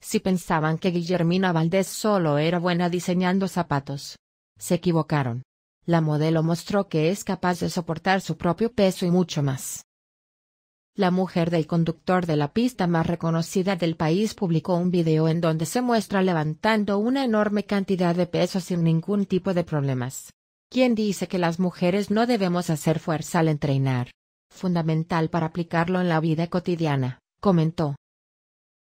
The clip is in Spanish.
Si pensaban que Guillermina Valdés solo era buena diseñando zapatos. Se equivocaron. La modelo mostró que es capaz de soportar su propio peso y mucho más. La mujer del conductor de la pista más reconocida del país publicó un video en donde se muestra levantando una enorme cantidad de peso sin ningún tipo de problemas. ¿Quién dice que las mujeres no debemos hacer fuerza al entrenar? Fundamental para aplicarlo en la vida cotidiana, comentó.